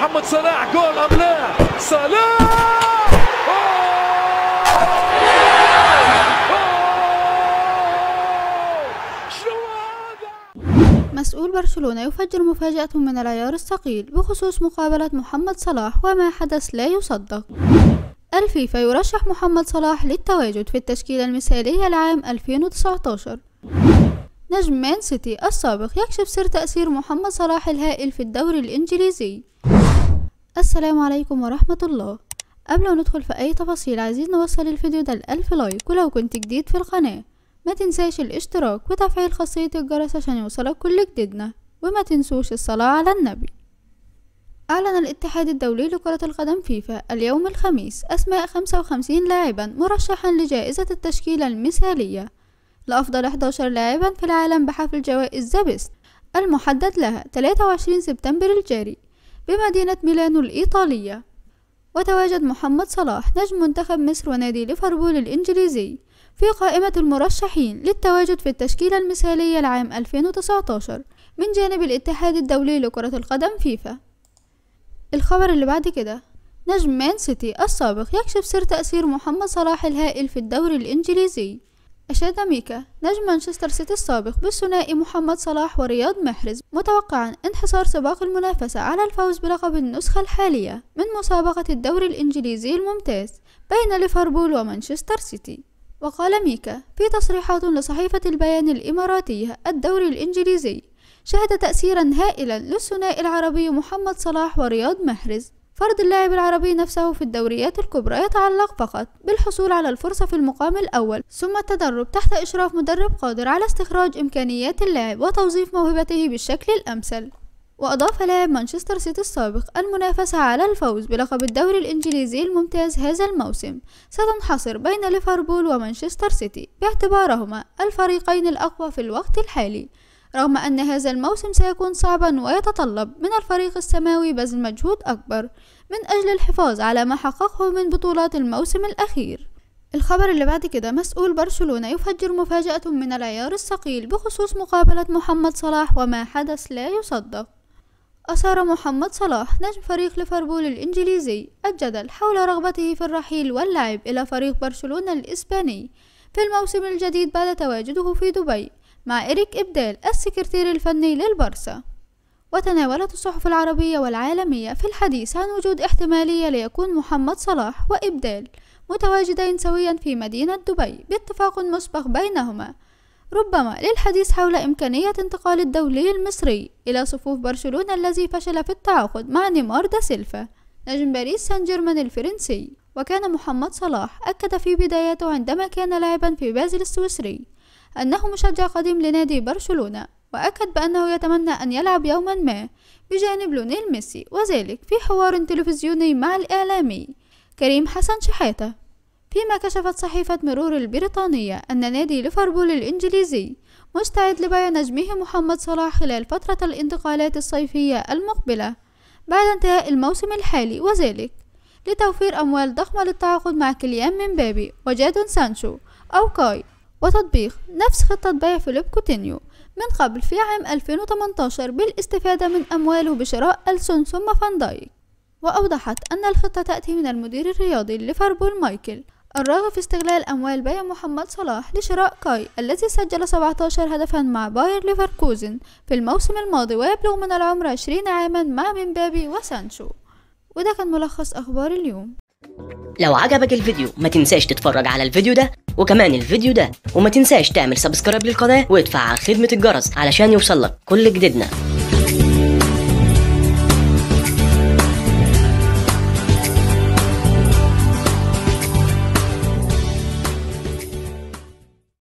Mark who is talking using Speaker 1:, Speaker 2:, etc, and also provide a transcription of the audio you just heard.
Speaker 1: محمد صلاح جول ام لا صلاح مسؤول برشلونة يفجر مفاجأة من العيار الثقيل بخصوص مقابلة محمد صلاح وما حدث لا يصدق الفيفا يرشح محمد صلاح للتواجد في التشكيلة المثالية لعام 2019 نجم مان سيتي السابق يكشف سر تأثير محمد صلاح الهائل في الدوري الإنجليزي السلام عليكم ورحمة الله قبل ما ندخل في أي تفاصيل عايزين نوصل الفيديو ده لألف لايك ولو كنت جديد في القناة ما تنساش الاشتراك وتفعيل خاصية الجرس عشان يوصلك كل جديدنا وما تنسوش الصلاة على النبي أعلن الاتحاد الدولي لكرة القدم فيفا اليوم الخميس أسماء 55 لاعبا مرشحا لجائزة التشكيلة المثالية لأفضل 11 لاعبا في العالم بحفل جوائز ذا بيست المحدد لها 23 سبتمبر الجاري بمدينة ميلانو الإيطالية وتواجد محمد صلاح نجم منتخب مصر ونادي ليفربول الإنجليزي في قائمة المرشحين للتواجد في التشكيلة المثالية لعام 2019 من جانب الاتحاد الدولي لكرة القدم فيفا الخبر اللي بعد كده نجم مان سيتي السابق يكشف سر تأثير محمد صلاح الهائل في الدوري الإنجليزي أشاد ميكا نجم مانشستر سيتي السابق بالثنائي محمد صلاح ورياض محرز متوقعا انحصار سباق المنافسة على الفوز بلقب النسخة الحالية من مسابقة الدوري الإنجليزي الممتاز بين ليفربول ومانشستر سيتي وقال ميكا في تصريحات لصحيفة البيان الإماراتية الدوري الإنجليزي شهد تأثيرا هائلا للثنائي العربي محمد صلاح ورياض محرز فرض اللاعب العربي نفسه في الدوريات الكبرى يتعلق فقط بالحصول على الفرصة في المقام الأول ثم التدرب تحت إشراف مدرب قادر على استخراج إمكانيات اللاعب وتوظيف موهبته بالشكل الأمثل وأضاف لاعب مانشستر سيتي السابق المنافسة على الفوز بلقب الدوري الإنجليزي الممتاز هذا الموسم ستنحصر بين ليفربول ومانشستر سيتي باعتبارهما الفريقين الأقوى في الوقت الحالي رغم أن هذا الموسم سيكون صعبا ويتطلب من الفريق السماوي بذل مجهود أكبر من أجل الحفاظ على ما حققه من بطولات الموسم الأخير الخبر اللي بعد كده مسؤول برشلونة يفجر مفاجأة من العيار الثقيل بخصوص مقابلة محمد صلاح وما حدث لا يصدق أثار محمد صلاح نجم فريق ليفربول الإنجليزي الجدل حول رغبته في الرحيل واللعب إلى فريق برشلونة الإسباني في الموسم الجديد بعد تواجده في دبي مع إريك إبدال السكرتير الفني للبرسا وتناولت الصحف العربية والعالمية في الحديث عن وجود احتمالية ليكون محمد صلاح وإبدال متواجدين سويا في مدينة دبي باتفاق مسبق بينهما ربما للحديث حول إمكانية انتقال الدولي المصري إلى صفوف برشلونة الذي فشل في التعاقد مع نيمار دا سيلفا نجم باريس سان جيرمان الفرنسي وكان محمد صلاح أكد في بدايته عندما كان لاعبا في بازل السويسري أنه مشجع قديم لنادي برشلونة وأكد بأنه يتمنى أن يلعب يوما ما بجانب لونيل ميسي وذلك في حوار تلفزيوني مع الإعلامي كريم حسن شحاتة فيما كشفت صحيفة مرور البريطانية أن نادي ليفربول الإنجليزي مستعد لبيع نجمه محمد صلاح خلال فترة الانتقالات الصيفية المقبلة بعد انتهاء الموسم الحالي وذلك لتوفير أموال ضخمة للتعاقد مع كيليان مبابي وجادون سانشو أو كاي وتطبيق نفس خطة بيع فيليب كوتينيو من قبل في عام 2018 بالاستفادة من أمواله بشراء ألسون ثم فان دايك وأوضحت أن الخطة تأتي من المدير الرياضي لليفربول مايكل الراغب في استغلال أموال بيع محمد صلاح لشراء كاي الذي سجل 17 هدفا مع باير ليفركوزن في الموسم الماضي ويبلغ من العمر 20 عاما مع مبابي وسانشو وده كان ملخص أخبار اليوم لو عجبك الفيديو ما تنساش تتفرج على الفيديو ده وكمان الفيديو ده وما تنساش تعمل سبسكرايب للقناة وتفعل خدمة الجرس علشان يوصلك كل جديدنا